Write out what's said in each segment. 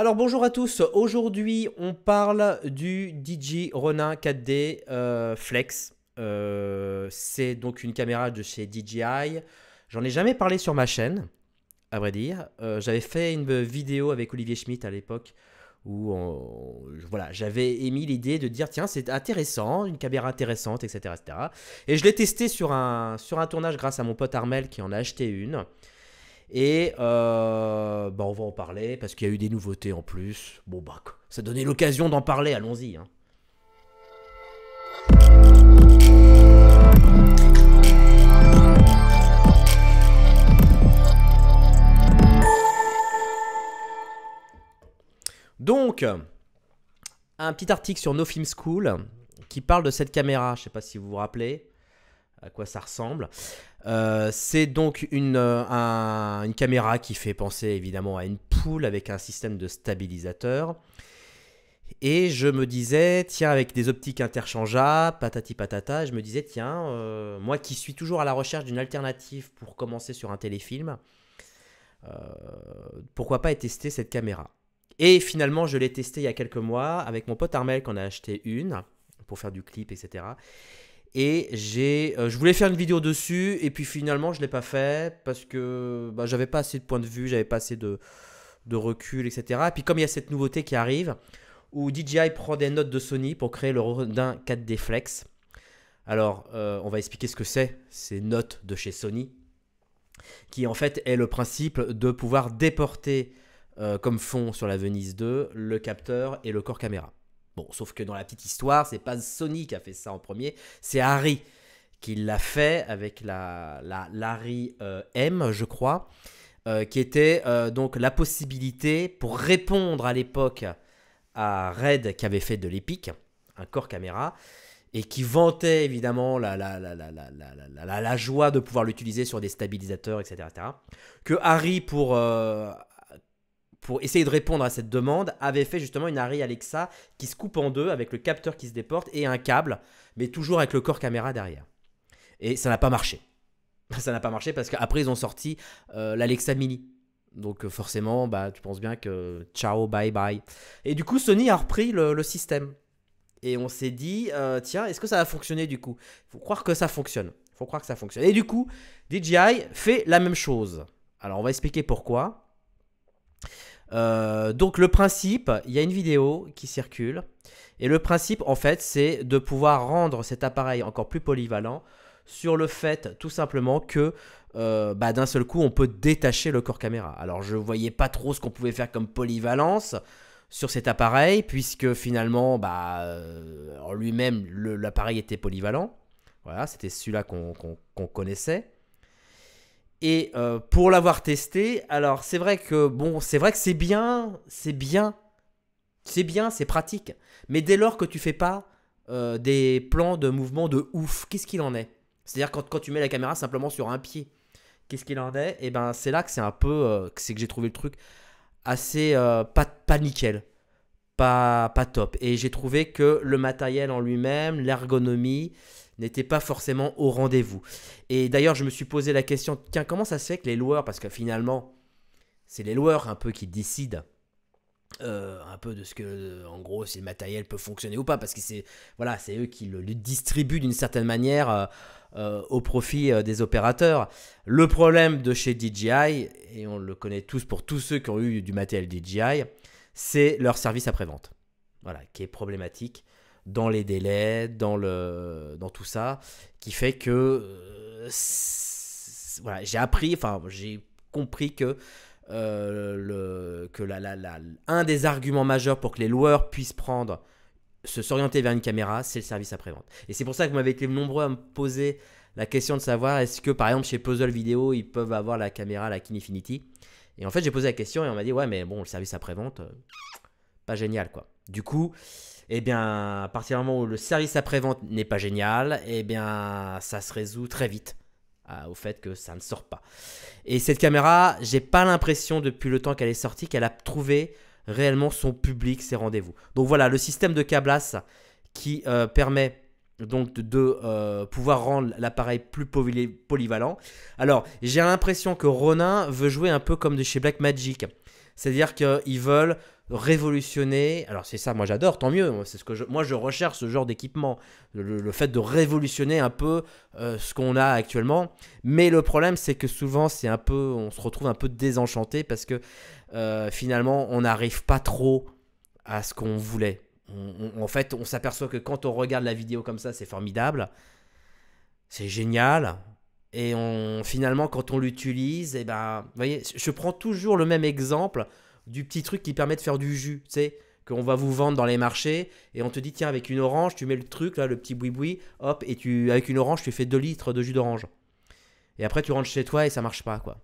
Alors bonjour à tous, aujourd'hui on parle du DJ Ronin 4D euh, Flex. Euh, c'est donc une caméra de chez DJI. J'en ai jamais parlé sur ma chaîne, à vrai dire. Euh, j'avais fait une vidéo avec Olivier Schmitt à l'époque où voilà, j'avais émis l'idée de dire tiens c'est intéressant, une caméra intéressante, etc. Et je l'ai testé sur un, sur un tournage grâce à mon pote Armel qui en a acheté une. Et euh, bah, on va en parler parce qu'il y a eu des nouveautés en plus. Bon, bah, ça donnait l'occasion d'en parler, allons-y. Hein. Donc, un petit article sur No Film School qui parle de cette caméra. Je ne sais pas si vous vous rappelez à quoi ça ressemble. Euh, c'est donc une, euh, une, caméra qui fait penser évidemment à une poule avec un système de stabilisateur. Et je me disais, tiens, avec des optiques interchangeables, patati patata, je me disais, tiens, euh, moi qui suis toujours à la recherche d'une alternative pour commencer sur un téléfilm, pourquoi pas tester cette caméra Et finalement, je l'ai testée il y a quelques mois avec mon pote Armel qu'on a acheté une pour faire du clip, etc. Et j'ai, euh, je voulais faire une vidéo dessus, et puis finalement je ne l'ai pas fait parce que bah, j'avais pas assez de points de vue, j'avais pas assez de, de recul, etc. Et puis comme il y a cette nouveauté qui arrive, où DJI prend des notes de Sony pour créer le Rodin 4D Flex. Alors, euh, on va expliquer ce que c'est, ces notes de chez Sony, qui en fait est le principe de pouvoir déporter, euh, comme fond sur la Venise 2, le capteur et le corps caméra. Bon, sauf que dans la petite histoire, c'est pas Sony qui a fait ça en premier, c'est Harry qui l'a fait avec la, Larry euh, M, je crois, euh, qui était euh, donc la possibilité pour répondre à l'époque à Red qui avait fait de l'Epic, un corps caméra, et qui vantait évidemment la, la, la, la joie de pouvoir l'utiliser sur des stabilisateurs, etc., etc., Que Harry, pour pour essayer de répondre à cette demande, avait fait justement une Arri Alexa qui se coupe en deux avec le capteur qui se déporte et un câble, mais toujours avec le corps caméra derrière. Et ça n'a pas marché. Ça n'a pas marché parce qu'après ils ont sorti euh, l'Alexa Mini. Donc euh, forcément, bah, tu penses bien que ciao, bye bye. Et du coup, Sony a repris le, système. Et on s'est dit, euh, tiens, est-ce que ça va fonctionner du coup Il faut croire que ça fonctionne. faut croire que ça fonctionne. Et du coup, DJI fait la même chose. Alors on va expliquer pourquoi. Euh, donc le principe, il y a une vidéo qui circule. Et le principe, en fait, c'est de pouvoir rendre cet appareil encore plus polyvalent sur le fait tout simplement que euh, bah, d'un seul coup, on peut détacher le corps caméra. Alors je voyais pas trop ce qu'on pouvait faire comme polyvalence sur cet appareil, puisque finalement, bah, euh, en lui-même, l'appareil était polyvalent. Voilà, c'était celui-là qu'on connaissait. Et euh, pour l'avoir testé, alors c'est vrai que bon, c'est vrai que c'est bien, c'est bien, c'est bien, c'est pratique. Mais dès lors que tu fais pas euh, des plans de mouvement de ouf, qu'est-ce qu'il en est C'est-à-dire quand, quand, tu mets la caméra simplement sur un pied, qu'est-ce qu'il en est Et eh ben c'est là que c'est un peu, euh, c'est que j'ai trouvé le truc assez pas, pas nickel pas, top. Et j'ai trouvé que le matériel en lui-même, l'ergonomie, n'était pas forcément au rendez-vous. Et d'ailleurs, je me suis posé la question, tiens, comment ça se fait que les loueurs, parce que finalement, c'est les loueurs un peu qui décident euh, un peu de ce que, euh, en gros, si le matériel peut fonctionner ou pas, parce que c'est voilà, c'est eux qui le, distribuent d'une certaine manière euh, au profit des opérateurs. Le problème de chez DJI, et on le connaît tous pour tous ceux qui ont eu du matériel DJI, c'est leur service après-vente. Voilà, qui est problématique dans les délais, dans, le, dans tout ça, qui fait que euh, voilà, j'ai appris, enfin j'ai compris que, euh, le, que la, la, un des arguments majeurs pour que les loueurs puissent prendre se s'orienter vers une caméra, c'est le service après-vente. Et c'est pour ça que vous m'avez été nombreux à me poser la question de savoir est-ce que par exemple chez Puzzle Video, ils peuvent avoir la caméra, la Kinefinity et en fait, j'ai posé la question et on m'a dit, ouais, mais bon, le service après-vente, euh, pas génial, quoi. Du coup, eh bien, à partir du moment où le service après-vente n'est pas génial, eh bien, ça se résout très vite euh, au fait que ça ne sort pas. Et cette caméra, j'ai pas l'impression depuis le temps qu'elle est sortie qu'elle a trouvé réellement son public, ses rendez-vous. Donc voilà, le système de Cablas qui euh, permet donc de euh, pouvoir rendre l'appareil plus polyvalent. Alors, j'ai l'impression que Ronin veut jouer un peu comme de chez Black Magic, C'est-à-dire qu'ils veulent révolutionner. Alors c'est ça, moi j'adore, tant mieux. C'est ce que moi je recherche ce genre d'équipement, le, fait de révolutionner un peu euh, ce qu'on a actuellement. Mais le problème, c'est que souvent c'est un peu, on se retrouve un peu désenchanté parce que euh, finalement on n'arrive pas trop à ce qu'on voulait en fait, on s'aperçoit que quand on regarde la vidéo comme ça, c'est formidable, c'est génial. Et on, finalement, quand on l'utilise, et eh ben, vous je prends toujours le même exemple du petit truc qui permet de faire du jus, tu sais, qu'on va vous vendre dans les marchés, et on te dit, tiens, avec une orange, tu mets le truc, là, le petit boui-boui, hop, et tu, avec une orange, tu fais 2 litres de jus d'orange. Et après, tu rentres chez toi et ça marche pas, quoi.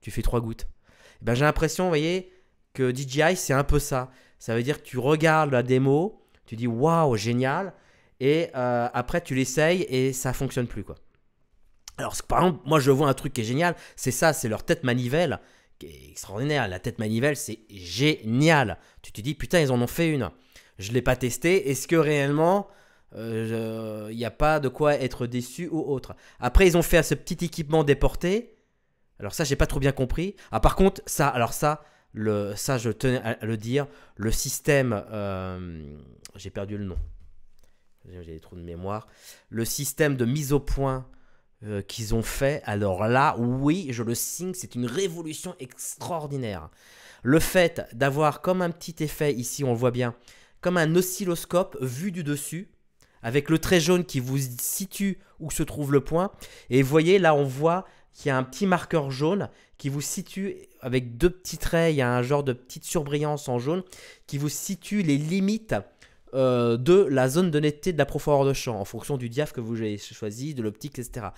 Tu fais trois gouttes. Eh ben, j'ai l'impression, vous voyez, que DJI, c'est un peu ça. Ça veut dire que tu regardes la démo, tu dis waouh, génial, et euh, après tu l'essayes et ça fonctionne plus quoi. Alors par exemple, moi je vois un truc qui est génial, c'est ça, c'est leur tête manivelle qui est extraordinaire. La tête manivelle, c'est génial. Tu te dis putain, ils en ont fait une. Je l'ai pas testé. Est-ce que réellement euh, il n'y a pas de quoi être déçu ou autre. Après, ils ont fait ce petit équipement déporté. Alors ça, j'ai pas trop bien compris. Ah par contre, ça, alors ça, ça je tenais à le dire, le système, euh, j'ai perdu le nom, j'ai des trous de mémoire, le système de mise au point euh, qu'ils ont fait, alors là, oui, je le signe, c'est une révolution extraordinaire. Le fait d'avoir comme un petit effet, ici on le voit bien, comme un oscilloscope vu du dessus, avec le trait jaune qui vous situe où se trouve le point, et voyez là on voit qu'il y a un petit marqueur jaune qui vous situe, avec deux petits traits, il y a un genre de petite surbrillance en jaune, qui vous situe les limites euh, de la zone de netteté de la profondeur de champ, en fonction du diaph que vous avez choisi, de l'optique, etc.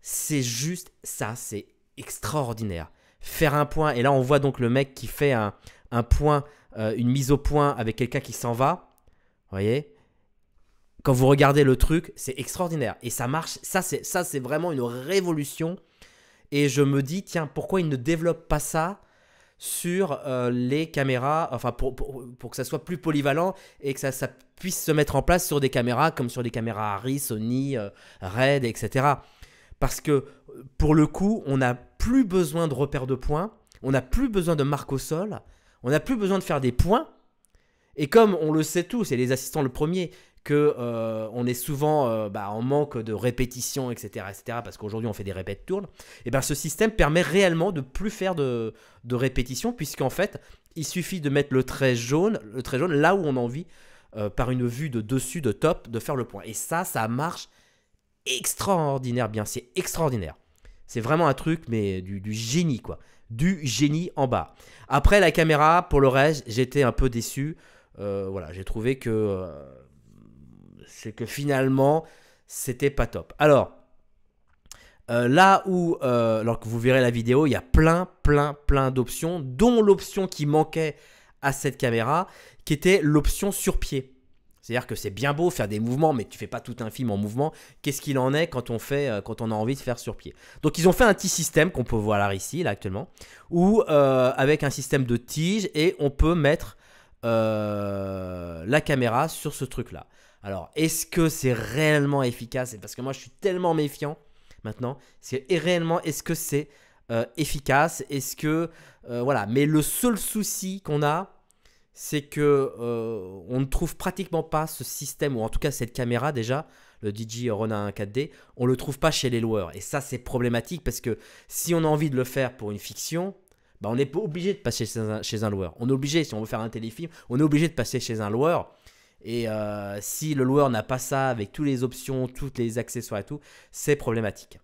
C'est juste ça, c'est extraordinaire. Faire un point, et là on voit donc le mec qui fait un, point, euh, une mise au point avec quelqu'un qui s'en va, Vous voyez quand vous regardez le truc, c'est extraordinaire. Et ça marche, ça c'est, ça c'est vraiment une révolution et je me dis, tiens, pourquoi ils ne développent pas ça sur euh, les caméras, enfin pour, que ça soit plus polyvalent et que ça, puisse se mettre en place sur des caméras comme sur des caméras Harry, Sony, euh, Red, etc. Parce que euh, pour le coup, on n'a plus besoin de repères de points, on n'a plus besoin de marque au sol, on n'a plus besoin de faire des points. Et comme on le sait tous, et les assistants le premier, que euh, on est souvent euh, bah, en manque de répétition, etc., parce qu'aujourd'hui on fait des répètes tournes, et ben ce système permet réellement de plus faire de, de répétition, puisqu'en fait il suffit de mettre le trait jaune, le trait jaune là où on a envie, euh, par une vue de dessus, de top, de faire le point. Et ça, ça marche extraordinaire bien, c'est extraordinaire. C'est vraiment un truc, mais du, du, génie, quoi. Du génie en bas. Après la caméra, pour le reste, j'étais un peu déçu. voilà, j'ai trouvé que c'est que finalement, c'était pas top. Alors, euh, là où, euh, alors que vous verrez la vidéo, il y a plein, plein, plein d'options, dont l'option qui manquait à cette caméra, qui était l'option sur pied. C'est-à-dire que c'est bien beau faire des mouvements, mais tu fais pas tout un film en mouvement. Qu'est-ce qu'il en est quand on fait, euh, quand on a envie de faire sur pied Donc ils ont fait un petit système qu'on peut voir là ici, là actuellement, où avec un système de tige et on peut mettre la caméra sur ce truc-là. Alors, est-ce que c'est réellement efficace parce que moi, je suis tellement méfiant maintenant. C'est réellement, est-ce que c'est euh, efficace Est-ce que euh, voilà Mais le seul souci qu'on a, c'est que euh, on ne trouve pratiquement pas ce système ou en tout cas cette caméra déjà, le DJ Ronin 4D, on le trouve pas chez les loueurs. Et ça, c'est problématique parce que si on a envie de le faire pour une fiction, ben, on n'est pas obligé de passer chez un loueur. On est obligé, si on veut faire un téléfilm, on est obligé de passer chez un loueur. Et euh, si le loueur n'a pas ça avec toutes les options, tous les accessoires et tout, c'est problématique.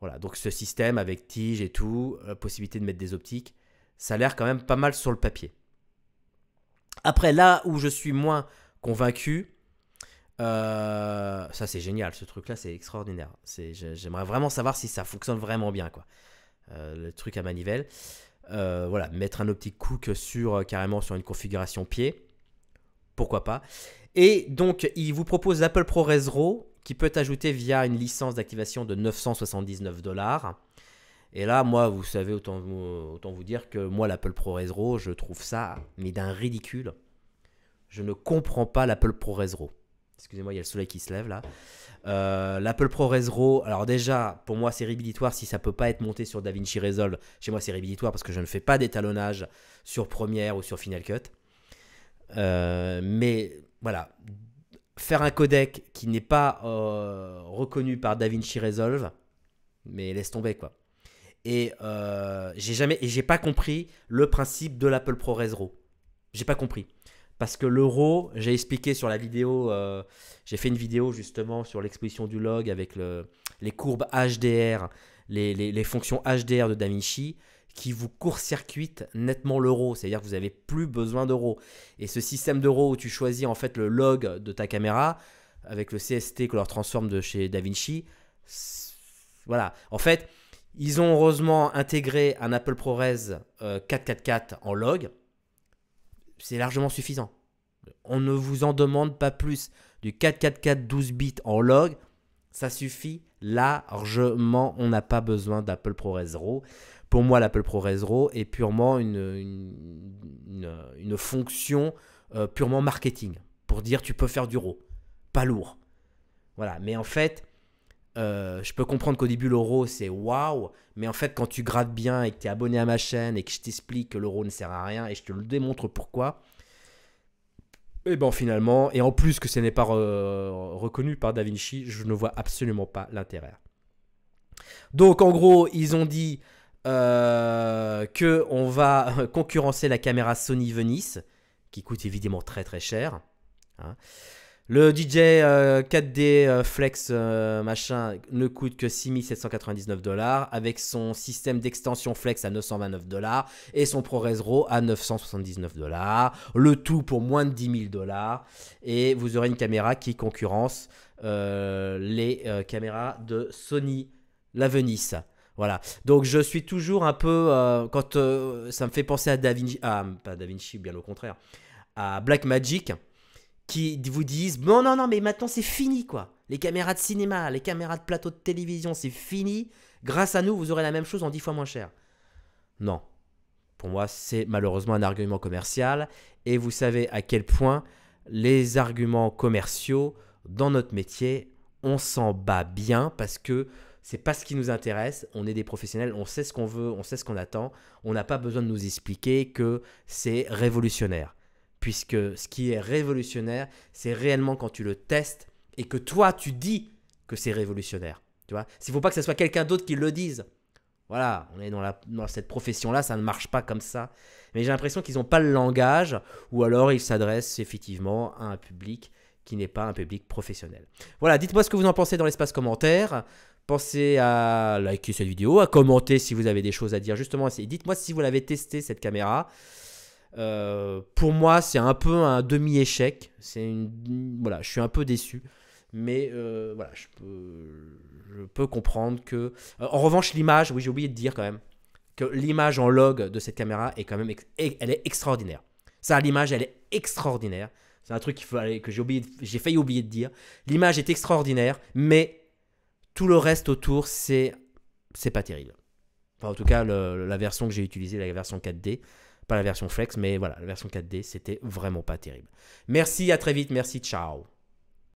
Voilà, donc ce système avec tige et tout, euh, possibilité de mettre des optiques, ça a l'air quand même pas mal sur le papier. Après, là où je suis moins convaincu, euh, ça c'est génial, ce truc-là c'est extraordinaire. J'aimerais vraiment savoir si ça fonctionne vraiment bien, quoi. le truc à manivelle. voilà, mettre un optique cook sur, carrément sur une configuration pied pourquoi pas. Et donc, il vous propose l'Apple Pro RAW qui peut être ajouté via une licence d'activation de 979 dollars. Et là, moi, vous savez, autant vous, autant vous dire que moi, l'Apple Pro RAW, je trouve ça, mais d'un ridicule. Je ne comprends pas l'Apple Pro RAW. Excusez-moi, il y a le soleil qui se lève là. Euh, L'Apple Pro RAW, alors déjà, pour moi, c'est rédhibitoire si ça peut pas être monté sur DaVinci Resolve. Chez moi, c'est rédhibitoire parce que je ne fais pas d'étalonnage sur Premiere ou sur Final Cut. Euh, mais voilà, faire un codec qui n'est pas euh, reconnu par DaVinci Resolve, mais laisse tomber quoi. Et euh, j'ai jamais et j'ai pas compris le principe de l'Apple ProRes RAW. J'ai pas compris parce que le RAW, j'ai expliqué sur la vidéo, j'ai fait une vidéo justement sur l'exposition du log avec les courbes HDR, les, les fonctions HDR de DaVinci qui vous court-circuite nettement l'euro, c'est-à-dire que vous n'avez plus besoin d'euro. Et ce système d'euro où tu choisis en fait le log de ta caméra avec le CST que leur transforme de chez DaVinci, voilà. En fait, ils ont heureusement intégré un Apple ProRes 444 euh, en log. C'est largement suffisant. On ne vous en demande pas plus. Du 444 12 bits en log, ça suffit largement. On n'a pas besoin d'Apple ProRes RAW. Pour moi, l'Apple pro RAW est purement une, une, fonction euh, purement marketing pour dire tu peux faire du RAW, pas lourd. Voilà, mais en fait, euh, je peux comprendre qu'au début, le RAW c'est waouh, mais en fait, quand tu grattes bien et que tu es abonné à ma chaîne et que je t'explique que le RAW ne sert à rien et je te le démontre pourquoi, et eh ben finalement, et en plus que ce n'est pas euh, reconnu par Da Vinci, je ne vois absolument pas l'intérêt. Donc en gros, ils ont dit qu'on euh, que on va concurrencer la caméra Sony Venice, qui coûte évidemment très très cher. Hein. Le DJ 4D euh, euh, Flex machin ne coûte que 6799 dollars avec son système d'extension Flex à 929 dollars et son ProRes RAW à 979 dollars. Le tout pour moins de 10 000 dollars et vous aurez une caméra qui concurrence les caméras de Sony la Venice. Voilà. Donc je suis toujours un peu euh, quand euh, ça me fait penser à Da Vinci, pas Da bien au contraire, à Black Magic, qui vous disent non non non mais maintenant c'est fini quoi. Les caméras de cinéma, les caméras de plateau de télévision, c'est fini. Grâce à nous, vous aurez la même chose en 10 fois moins cher. Non. Pour moi, c'est malheureusement un argument commercial. Et vous savez à quel point les arguments commerciaux dans notre métier, on s'en bat bien parce que c'est pas ce qui nous intéresse. On est des professionnels, on sait ce qu'on veut, on sait ce qu'on attend. On n'a pas besoin de nous expliquer que c'est révolutionnaire. Puisque ce qui est révolutionnaire, c'est réellement quand tu le testes et que toi, tu dis que c'est révolutionnaire. Tu vois Il ne faut pas que ce soit quelqu'un d'autre qui le dise. Voilà, on est dans, la, dans cette profession-là, ça ne marche pas comme ça. Mais j'ai l'impression qu'ils n'ont pas le langage, ou alors ils s'adressent effectivement à un public qui n'est pas un public professionnel. Voilà, dites-moi ce que vous en pensez dans l'espace commentaire. Pensez à liker cette vidéo, à commenter si vous avez des choses à dire justement. Dites-moi si vous l'avez testé cette caméra. Euh, pour moi, c'est un peu un demi-échec. C'est voilà, je suis un peu déçu, mais euh, voilà, je peux, comprendre que. Euh, en revanche, l'image, oui, j'ai oublié de dire quand même que l'image en log de cette caméra est quand même, elle est extraordinaire. Ça, l'image, elle est extraordinaire. C'est un truc qu'il fallait que j'ai oublié, j'ai failli oublier de dire. L'image est extraordinaire, mais tout le reste autour, c'est c'est pas terrible. en tout cas, la version que j'ai utilisée, la version 4D, pas la version Flex, mais voilà, la version 4D, c'était vraiment pas terrible. Merci, à très vite, merci, ciao.